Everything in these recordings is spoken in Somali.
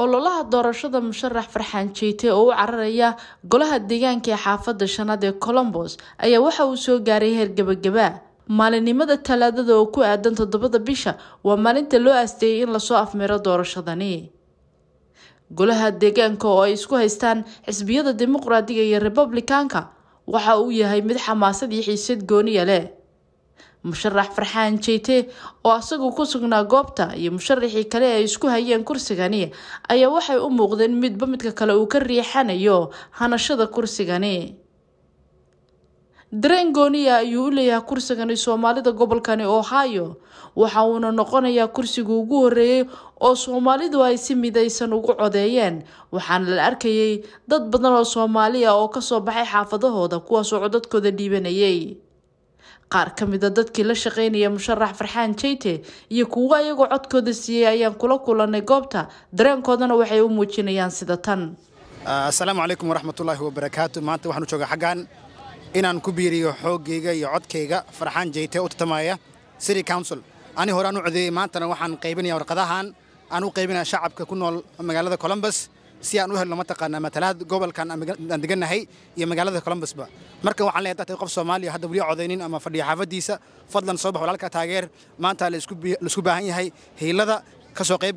ololaha doorashada musharax farxaan jeyte oo u cararaya golaha deegaanka ee xaafadda shanaad ee colombos ayaa waxa uu soo gaaray heer gebagaba maalinimada talaadada oo ku aadan toddobada bisha waa maalinta loo asteeyey in lasoo afmeero doorashadani golaha deegaanka oo ay isku haystaan xisbiyada dimuqraadiga iyo republikaanka waxa uu yahay mid xamaasad iyo xiisad gooniya leh musharax farxaan jeyte oo asagu ku sugnaa goobta iyo musharaxii kale ay isku hayeen kursigani ayaa waxay u muuqdeen midba midka kale uu ka riixanayo hanashada kursigani dareen gooniya ayuu u leeyahay kursigani soomaalida gobolkani ohio waxa uuna noqonayaa kursiga ugu horreeyey oo soomaalidu ay si midaysan ugu codeeyeen waxaana la arkayay dad badan oo soomaali ah oo kasoo baxay xaafadahooda kuwaasoo codadkooda dhiibanayay qaar ka mida dadkii la shaqaynaya musharax farxaan jeyte iyo kuwo ayagoo codkooda siiyey ayaan kula kulanay goobta dareenkoodana waxay u muujinayaan sida tan ah, assalaamu calaykum waraxmatullaahi wabarakaatu maanta waxaan u joogaa xaggan inaan ku biiriyo xooggayga iyo codkayga farxaan jeyte u tartamaya city council ani hore aan u codeeyey maantana waxaan qaybinaya warqadahan aan u qaybinaya shacabka ku nool magaalada colombus si aan u helno mataqaanaa matalaad gobolkan aan degannahay iyo magaalada colombusba marka waxaan leeyahay tahay qof Soomaaliya hadda wali codeynin ama fadhiya xaafadiisa fadlan soo bax walaalka taageer maanta la isku baahan yahay heylada ka soo qayb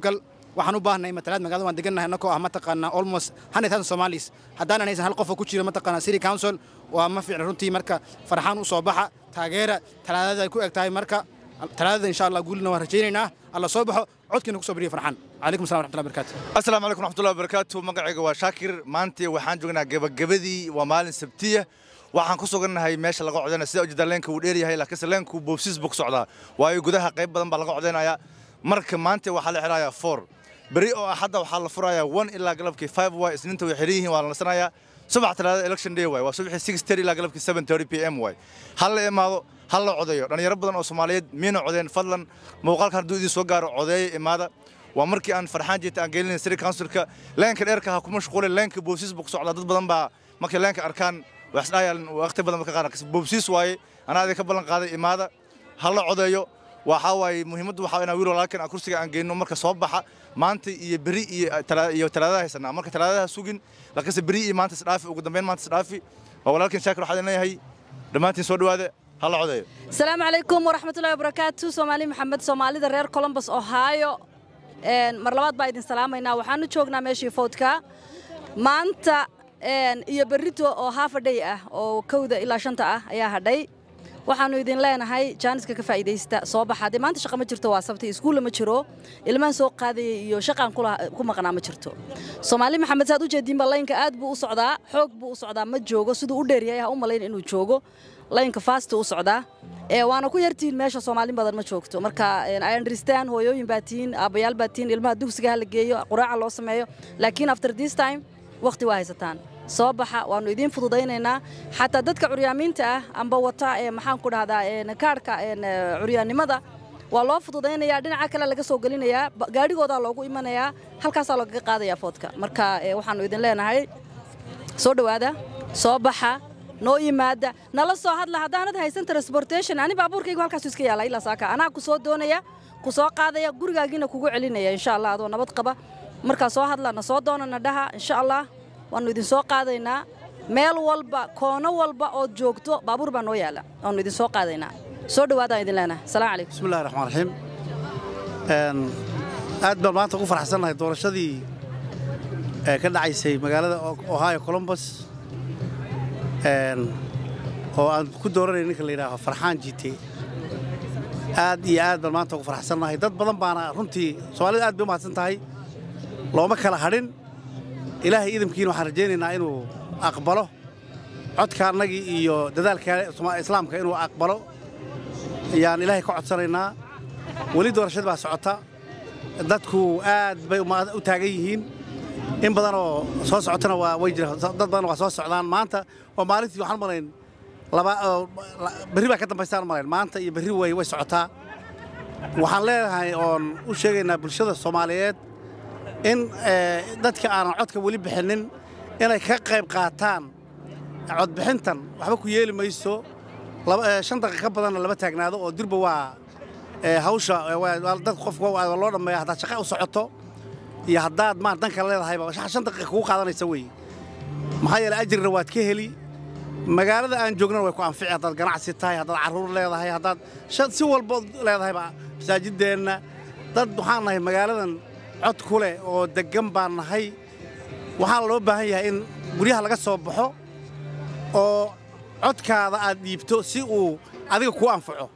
waxaan u baahanahay matalaad magaalada waan degannahay annagoo ah mataqaanaa almost 100,000 Soomaaliis haddaanan haysan hal qof oo ku jira mataqaanaa city council waa ma fiicna runtii marka farxaan u baxa taageera talaadada ay ku eg tahay marka talaadada insha Allah guulna waan rajaynaynaa alla soo baxo codkiina ku soo bariye farxaan calaykum salam raxmatullahi barakaatu asalaamu calaykum raxmatullahi barakaatu magacayga waa shaakir maanta waxaan joognaa gabagabadii waa maalin sabtiya waxaan ku sugannahay meesha laga codeynaya sida ujeedaa leenka wuu dheeryahay laakiinse leenku boobsiis buu ku socdaa waayo gudaha qayb badan baa laga codeynaya marka maanta waxaa la xirayaa four beri oo axadda ah waxaa la furayaa one ilaa galabkii five waay isniinta way xiran yihiin waa la nasanayaa subax talaada election day waay waa subaxii six thirty ilaa galabkii seven thirty p m waay ha la imaado ha la codeeyo dhallinyaro badan oo soomaaliyeed miyna codeyn fadlan muuqaalka hadduu idin soo gaaro codeeya imaada waa markii aan farxaan jeeta aan gelinay siri kaunsilka leenka dheerka ha kuma mashquulin leenka boobsiis buu ku socdaa dad badan baa markay leenka arkaan waxisdhaayaalan waqti badan ba ka qaar boobsiis waaye anaa idin ka ballan qaaday imaada hal la codeeyo waxaa waaye muhiimaddu waxaa inaa wiil walaalkan aan kursiga aan geyno marka soo baxa maanta iyo berri iyo talaadada haysanaa marka talaadadaha sugin laakiinse berri iyo maanta isdhaafi ugu dambeyn maanta isdhaafi waa walaalkan shaakir waxaa leeyahay dhammaantiin soo dhowaada asalaamu calaykum waraxmatullahi wabarakaatu soomaali maxamed soomaalida reer colombos ohaayo mar labaad baa idin salaamaynaa waxaanu joognaa meeshii fowdka maanta iyo berrito oo haafadhay ah oo kowda ilaa shanta ah ayaa hadhay waxaannu idin leenahay jaaniska ka faa'idaysta soo baxa dee maanta shaqa ma jirto waa sabtay iskuulla ma jiro ilmahan soo qaadaya iyo shaqaan ku maqnaa ma jirto soomaali maxamed saad u jeediinba laynka aad buu u socdaa xoog buu u socdaa ma joogo siduu u dheeryahay ha u malayn inuu joogo laynka faasta u socdaa waana ku yartihiin meesha soomaalin badan ma joogto marka andristan hooyooyin baa tihiin aabbayaal baa tihiin ilmaha dugsiga hala geeyo quraaca loo sameeyo laakiin after this time wakhti waa haysataan soo baxa waannu idiin fududaynaynaa xataa dadka curyaamiinta ah amba wata maxaanku dhahdaa kaarhka curyaannimada waa loo fududaynayaa dhinaca kale laga soo gelinayaa gaadhigoodaa loogu imanayaa halkaasaa loogaga qaadayaa foodka marka waxaannu idin leenahay soo dhowaada soo baxa noo yimaada nala soo hadla haddaanad haysan transbortation ani baabuurkaygu halkaasu iska yaala ilaa saaka anaa ku doonaya ku qaadaya gurigaagiina kugu celinaya insha allah adoo nabad qaba markaa soo hadlana soo doonana dhaha insha allah waannu idin soo qaadaynaa meel walba koono walba ood joogto baabuur baa noo yaala waannu idin soo qaadaynaa soo dhowaadaan idin leenahay asalam calaykum bismillahi raxmaan raxiim aad baan maanta ku faraxsannahay doorashadii ka dhacaysay magaalada ohio colombus oo aan ku dooranay ninka la yidhaaho farxaan jiite aad iyo aad baan maanta ugu farxsannahay dad badan baana runtii soomaalida aad bay u mahadsan tahay looma kala hadhin ilaahay idamkiina waxaan rajaynaynaa inuu aqbalo codka annagii iyo dadaalka islaamka inuu aqbalo ayaan ilaahay ka codsanaynaa weli doorashada baa socota dadku aad bay u taagan yihiin in badan oo soo socotana waa way jira dad badan waa soo socdaan maanta oo maalintii waxaan malayn berri baa ka dambaystaan malayn maanta iyo berri way way socotaa waxaan leedahay oon u sheegaynaa bulshada soomaaliyeed in eh, dadka aanan codka weli bixinnin inay ka qayb qaataan codbixintan waxba ku yeeli mayso eh, shan daqiiq ka badanna lama taagnaado oo dirba waa eh, hawsha dad qof loo dhammeeya haddaad shaqo u socoto iyo haddaad ma danka leedahayba shan daqiiqa kuu qaadanaysa wey maxaa yeele ajrina waad ka heli magaalada aan joognana way ku anfici haddaad ganacsi tahay haddaad carruur leedahay haddaad si walbood leedahayba masaajiddeenna dad waxaan nahay magaaladan cod ku leh oo deggan baan nahay waxaa loo baahan yahay in guryaha laga soo baxo oo codkaada aad dhiibto si uu adiga kuu anfaco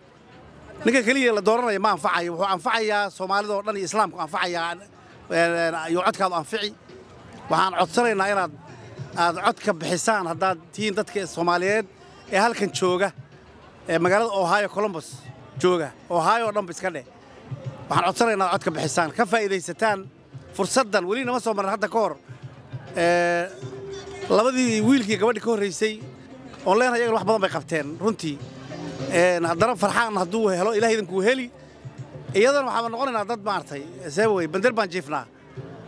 ninka keliya la dooranaya ma anfacayo wuxuu anfacayaa soomaalida oo dhan iyo islaamku anfacayaa ayuu codkaadu anfici waxaan codsanaynaa inaad aad codka bixisaan haddaad tihiin dadka soomaaliyeed ee halkan jooga ee magaalada ohio colombus jooga ohio o dhanba iska dheh waxaan codsanaynaa inaad codka bixisaan ka faa'iidaysataan fursaddan weli nama soo marran hadda ka hor labadii wiilkii gabadhii ka horraysay oon leenahay iyagan wax badan bay qabteen runtii haddana farxaan hadduu helo ilaah idinkuu heli iyadana waxaaba noqonaynaa dad maaragtay see bandar baan jiifnaa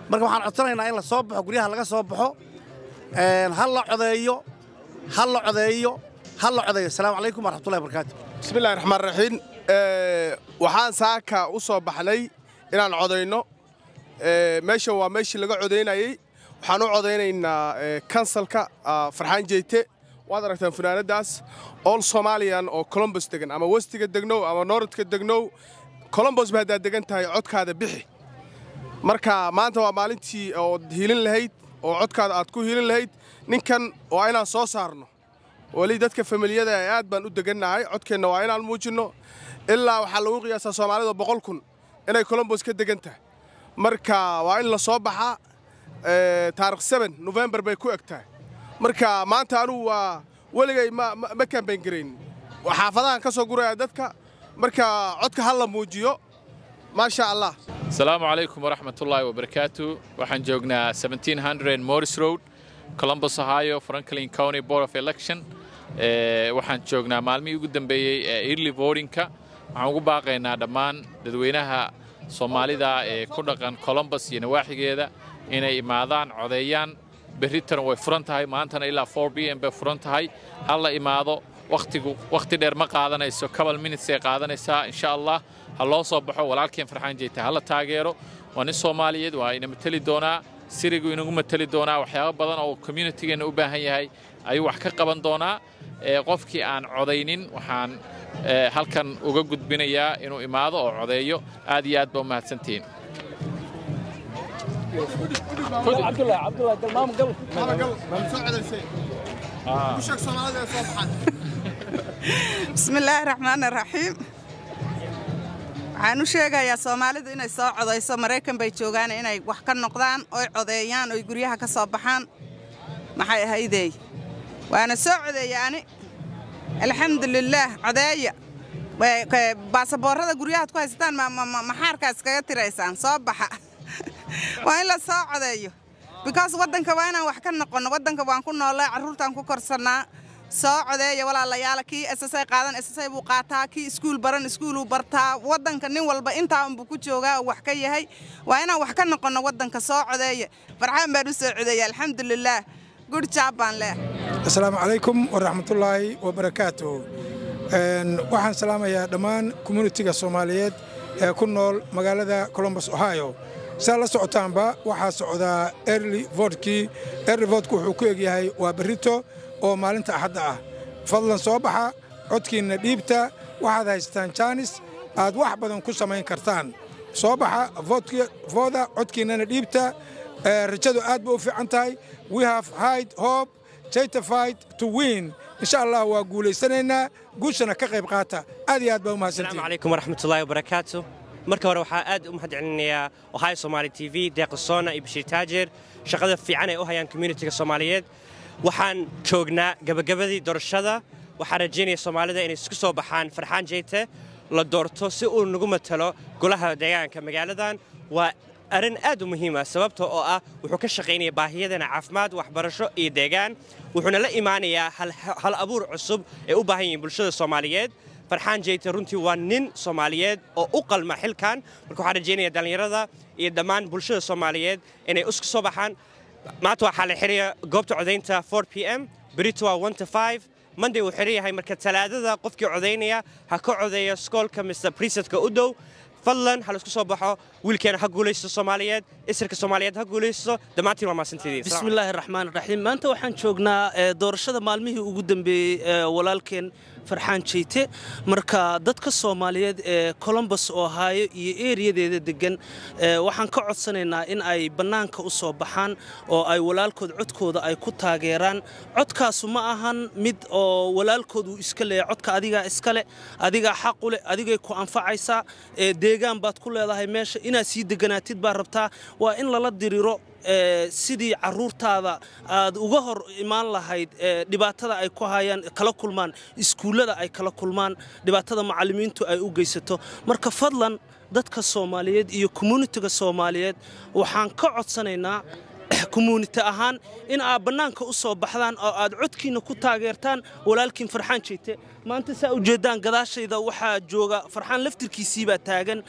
marka waxaan codsanaynaa in la soo baxo guryaha laga soo baxo ha la codeeyo ha la codeeyo ha la codeeyo asalaamu calaykum waraxmatullahi barakaatu bismillahi raxmaan raxiim waxaan saaka u soo baxnay inaan codayno meeshan waa meeshii laga codaynayey waxaan u codaynaynaa kansalka farxaan jeyte waad aragtaan funaanadaas all somalian oo colombus degan ama westiga degnow ama nooradka degnow colombosba haddaad degan tahay codkaada bixi marka maanta waa maalintii ood hiilin lahayd oo codkaada aad ku hiilin lahayd ninkan waa inaan soo saarno weli dadka familiyada ee aad baan u degannahay codkeenna waa inaan muujinno ilaa waxaa lagu qiyaasaa soomaalida boqol kun inay colombos ka degan tahay marka waa in la soo baxaa taarikh seben nofembar bay ku eg tahay marka maanta anugu waa weligay ma kambayn garayn xaafadahan ka soo guraya dadka marka codka ha la muujiyo maasha allah asalaamu calaykum waraxmat ullaahi wabarakaatu waxaan joognaa morris road columbus ohio franklin county board of election eh, waxaan joognaa maalmihii ugu dambeeyey ee early votinka waxaan ugu baaqaynaa dhammaan dadweynaha soomaalida ee ku dhaqan colombus iyo nawaaxigeeda inay imaadaan codeeyaan berritan way furan tahay maantana ilaa b m bay furan tahay ha la imaado wakhtigu wakhti dheer ma qaadanayso kabal minitsay qaadanaysaa insha allah ha loo soo baxo walaalkeen farxaan jeyta hala taageero waa nin soomaaliyeed waa ina mateli doonaa sirigu inagu mateli doonaa waxyaaba badan oo communitygeenna u baahan yahay ayuu wax ka qaban doonaa qofkii aan codaynin waxaan halkan uga gudbinayaa inuu imaado oo codeeyo aad iyo aad ba u mahadsantihiin عبد الله عبد الله قال ما مقل ما مقل ما مساعد شيء وش الصومالي صباحا bismillaahi raxmaan raxiim waxaan u sheegayaa soomaalidu inay soo codayso maraykan bay joogaan inay wax ka noqdaan oy codeeyaan oy guryaha ka soo baxaan maxay ahaydey waana soo codeeya ani alxamdulilaah codeeya baasaboorrada guryahaad ku haysataan maxaarkaa iskaga tiraysaan soo baxa waa in la soo codeeyo bikaas waddanka waa inaan wax ka noqono waddanka waan ku noolay carruurtaan ku korsannaa soo codeeya walaalayaal kii ssay qaadan ssay buu qaataa kii iskuul baran iskuuluu bartaa waddanka nin walba intaa unbuu ku joogaa wax ka yahay waa inaan wax ka noqonno waddanka soo codeeya farxaan baan u soo codeeya alxamdulilaah good job baan leeh asalaamu calaykum waraxmatullaahi wabarakaatu waxaan salaamayaa dhammaan communitiga soomaaliyeed ee ku nool magaalada colombus ohio sidaad la socotaanba waxaa socdaa erly vodkii erly vodku wuxuu ku egyahay waa berrito oo maalinta axadda ah fadlan soo baxa codkiinna dhiibta waxaad haystaan jaanis aad wax badan ku samayn kartaan soo baxa fooda codkiinnana dhiibta rajadu aad ba u fiican tahay we have hide hope jaytafied to win insha allah waa guulaysanaynaa guushana ka qayb qaata aad iyo aad baa umahadsantihin alaykum waraxmatullahi wabarakaatu marka hore waxaa aad u mahadcelinayaa ohio somaali t v deeqa soona iyo bashiir taajir shaqada fiican ay u hayaan communitiga soomaaliyeed waxaan joognaa gabagabadii doorashada waxaan rajaynayaa soomaalida inay isku soo baxaan farxaan jeyte la doorto si uu nagu matalo golaha deegaanka magaaladan waa arrin aad u muhiima ah, sababta oo ah wuxuu ka shaqaynayaa baahiyadeena caafimaad waxbarasho iyo deegaan wuxuuna la imaanayaa hal abuur cusub ay u baahan yihiin bulshada soomaaliyeed farxaan jeyte runtii waa nin soomaaliyeed oo u qalma xilkan marka waxaan rajaynayaa dhallinyarada iyo dhammaan bulshada soomaaliyeed inay isku soo baxaan maanta waxaa la xidhaya goobta codaynta 4pm berito waa 15 monday wuu xidhan yahay marka talaadada qofkii codaynaya ha ka codeeya skoolka mr brisetka u dhow fadlan ha laisku soo baxo wiilkeena ha guulaysto soomaaliyeed isirka soomaaliyeed ha guulaysto dhammaantiin waa mahadsantidiin bismillaahi raxmaan raxiim maanta waxaan joognaa eh, doorashada maalmihii ugu dambeeyey eh, walaalkeen farxaan jeyte marka dadka soomaaliyeed ee eh, colombos ohaayo iyo eriyadeeda degan waxaan ka codsanaynaa in ay bannaanka u soo baxaan oo ay walaalkood codkooda ay ku taageeraan codkaasu ma ahan mid oo walaalkood uu iska leeya codka adigaa iska leh adigaa xaqu leh adigay ku anfacaysaa deegaan baad ku leedahay meesha inaad sii deganaatid baa rabtaa waa in lala diriro sidii caruurtaada aad uga hor imaan lahayd dhibaatada ay ku hayaan kala kulmaan iskuullada ay kala kulmaan dhibaatada macalimiintu ay u geysato marka fadlan dadka soomaaliyeed iyo communitiga soomaaliyeed waxaan ka codsanaynaa commuunite ahaan in aad bannaanka u soo baxdaan oo aad codkiinna ku taageertaan walaalkiin farxaan jeete maanta saa u jeeddaan gadaashayda waxaa jooga farxaan laftirkiisiibaa taagan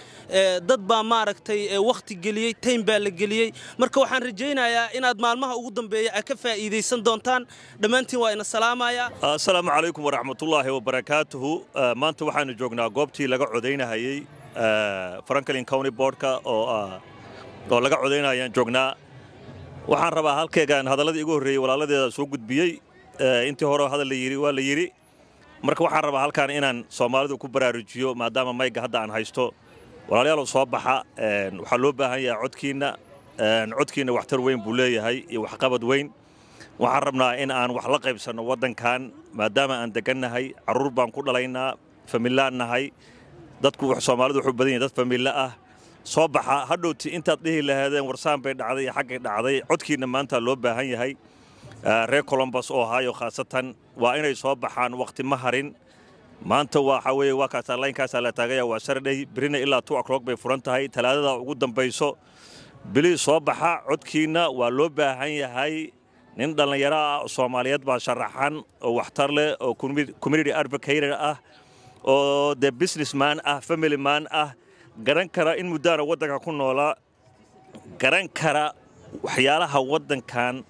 dad baa maaragtay wakhti geliyey taym baa la geliyey marka waxaan rajaynayaa inaad maalmaha ugu dambeeya aad ka faa'iidaysan doontaan dhammaantiin waa ina salaamayaa assalaamu calaykum waraxmatullaahi wabarakaatuhu maanta waxaannu joognaa goobtii laga codaynahayey franklin county boordka oo ah, oo laga codaynayaan joognaa waxaan rabaa halkeegaan hadalladii igu horreeyey walaaladeeda soo gudbiyey intii hore hadal layii waa la yidhi marka waxaan rabaa halkaan inaan soomaalidu ku baraarujiyo maadaama mayga hadda aan haysto walaalayaalo soo baxa waxaa loo baahan yahay codkiinna codkiinna waxtar weyn buu leeyahay iyo waxqabad weyn waxaan rabnaa in aan wax la qaybsanno waddankan maadaama aan deggannahay carruur baan ku dhalaynaa familaan nahay dadku soomaalidu wuxuu badan yahay dad famille ah soo baxa hadhowti intaad dhihi lahaadeen warsaan bay dhacday iyo xaggay dhacday codkiinna maanta loo baahan yahay ah, reer colombus oo khaasatan waa inay soo baxaan wakhti ma harin maanta waxaa weeye waa kaas la taagaya waa sardhay berina ilaa two o'clock bay furan tahay talaadada ugu dambayso bilii soo baxa codkiina waa loo baahan yahay nin dhallinyaro ah soomaaliyeed baa sharaxan oo waxtar leh oo community advocator ah oo dee business ah family man ah garan kara in muddaana wadanka ku noolaa garan kara waxyaalaha waddankan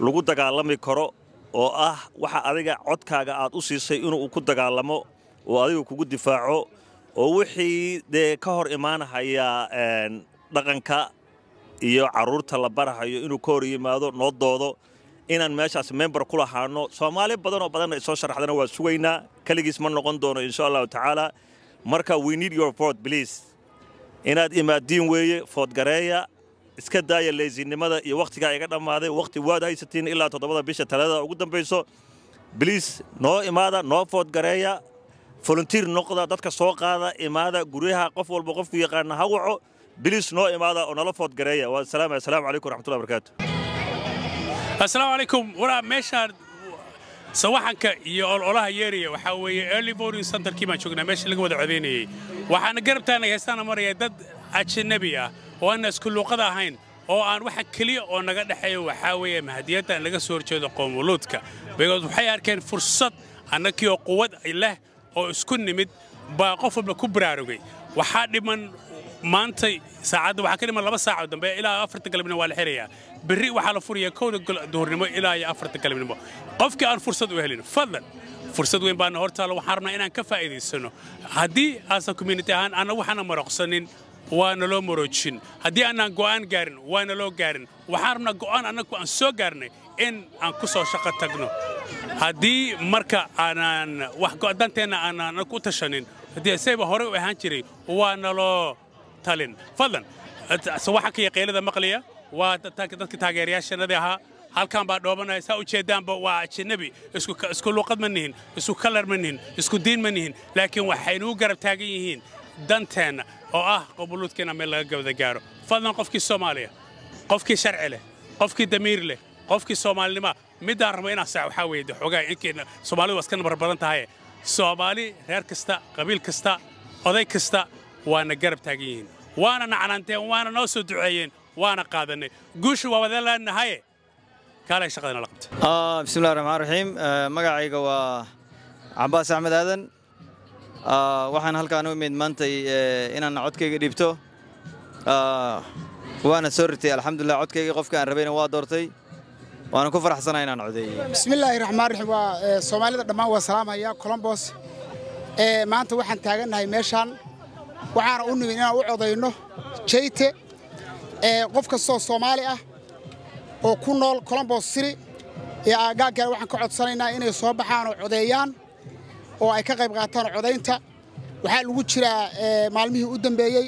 lagu dagaalami karo oo ah waxa adiga codkaaga aad u siisay inuu ku dagaalamo oo adigu kugu difaaco oo wixii dee ka hor imaanahaya dhaqanka iyo caruurta la barahayo inuu ka hor yimaado noo doodo inaan meeshaas member ku lahaano soomaali badanoo badanna isoo sharaxdana waa sugaynaa keligiis ma noqon doono insha allahu tacaala marka we need your vote please inaad imaadiin weeye foodgareeya iska daaya leesinimada iyo wakhtigaa iga dhammaaday wakhti waad haysatiin ilaa toddobada bisha talada ugu dambayso biliis noo imaada noo foodgareeya voluntiir noqda dadka soo qaada imaada guryaha qof walba qofku yaqaana ha waco biliis noo imaada oo nala foodgareeya waa salaam assalaamu calaykum waraxmatullahi barakaatu assalaamu calaykum waraa meeshaan sawaxanka iyo ololaha yeeriya waxaa weeye early voting centerkii baan joognaa meesha laga wada codaynayey waxaana garabtaana heestaana maraya dad ajanabi ah oo aanna iskulluuqada ahayn oo aan waxa keliya oo naga dhexeeya waxaa weeye mahadiyadda aan laga soo horjeedo qoomuluudka begood waxay arkeen fursad annagii oo quwad leh oo isku nimid baa qof walba ku baraarugay waxaa dhiman maanta saacadda waxaa ka dhiman laba saacoo dambe ilaa afarta galabna waa la xirayaa berri waxaa la furaya kowda duhurnimo ilaa iyo afarta galabnimo qofkii aan fursad u helin fadlan fursad weyn baana hortaalo waxaan rabnaa inaan ka faa'iidaysanno haddii aasan community ahaan anna waxaana maraqsanin waana loo maroojin haddii aanaan go'aan gaarin waana loo gaarin waxaan rabnaa go'aan annagu aan soo gaarnay in aan ku soo shaqo tagno haddii marka aanaan wax go'danteenna aanaan ku tashanin haddii sayba horey u ahaan jiray waana loo talin fadlan waxaa ka yaqiilada maqlaya waa dadka taageerayaashanadi ahaa halkan baa dhoobanaya saa ujeeddaanba waa ajanabi isku luuqad ma nihin isku kalar ma nihin isku diin ma nihin laakiin waxaynuu garab taagan yihiin danteenna oo ah qobuluudkeenna meel laga gabadagaaro fadlan qofkii soomaaliya qofkii sharci leh qofkii damiir leh qofkii soomaalinima middaan rabo inaan sax waxaa weeye xoogaa inkeenna soomaalidu waa iska nabar badan tahaye soomaali reer kasta qabiil kasta oday kasta waana garab taagan yihiin waana nacnaanteen waana noo soo duceeyeen waana qaadanay guushu waa wada leenahaye kaalay shaqadana la qabta bismillahi raxmaan raxiim magacayga waa cabbaas axmed aadan waxaan halkaan u imid maantay inaan codkayga dhiibto waana soo ritay alxamdulilah codkayga qofka aan rabayna waa doortay waana ku faraxsanaa inaan codeeyey bismillaahi raxmaan raxiim waa soomaalida dhammaan waa salaamaya colombos maanta waxaan taagannahay meeshaan waxaana u nimid inaan u codayno jeyte ee qof kastoo soomaali ah oo ku nool colombos siri ee aagaaggan ah, waxaan ka codsanaynaa inay soo baxaan oo codeeyaan oo ay ka qayb qaataan codaynta waxaa lagu jiraa maalmihii u dambeeyey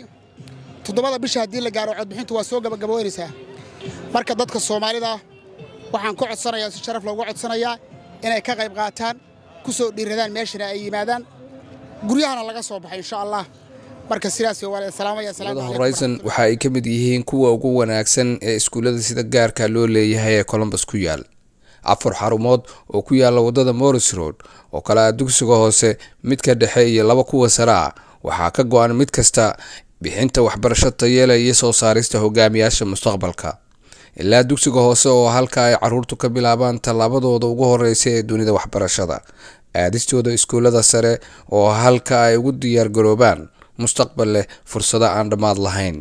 toddobada bisha haddii la gaaro codbixintu waa soo gabagaboonaysaa marka dadka soomaalida waxaan ka codsanayaa si sharaf loogu codsanayaa inay ka qayb qaataan ku soo dhiiradaan meeshana ay yimaadaan guryahana laga soo baxay insha allah horizon waxa ay ka mid yihiin kuwa ugu wanaagsan ee iskuullada sida gaarka loo leeyahay ee colombus ku yaal afar xarumood oo ku yaalla wadada morris road oo kale ah dugsiga hoose midka dhexe iyo laba kuwa sare ah waxaa ka go-an mid kasta bixinta waxbarasho tayela iyo soo saarista hogaamiyaasha mustaqbalka ilaa dugsiga hoose oo halka ay caruurtu ka bilaabaan tallaabadooda ugu horeysa ee dunida waxbarashada aadistooda iskuullada sare oo halka ay ugu diyaargaroobaan mustaqbal leh fursado aan dhammaad lahayn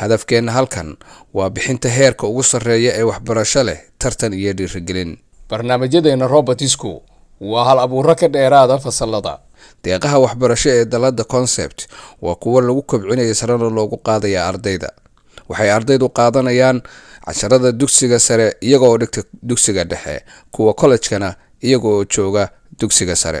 hadafkeenna halkan waa bixinta heerka ugu sarreeya ee waxbarasho leh tartan iyo dhiirigelin barnaamijyadeena robotisku waa hal abuuro ka dheeraada fasalada deeqaha waxbarasho ee dalada concept waa kuwo lagu kobcinaya sarana loogu qaadaya ardayda waxay ardaydu qaadanayaan casharada dugsiga sare iyaga dhigta dugsiga dhexe kuwa kollejkana iyaga oo jooga dugsiga sare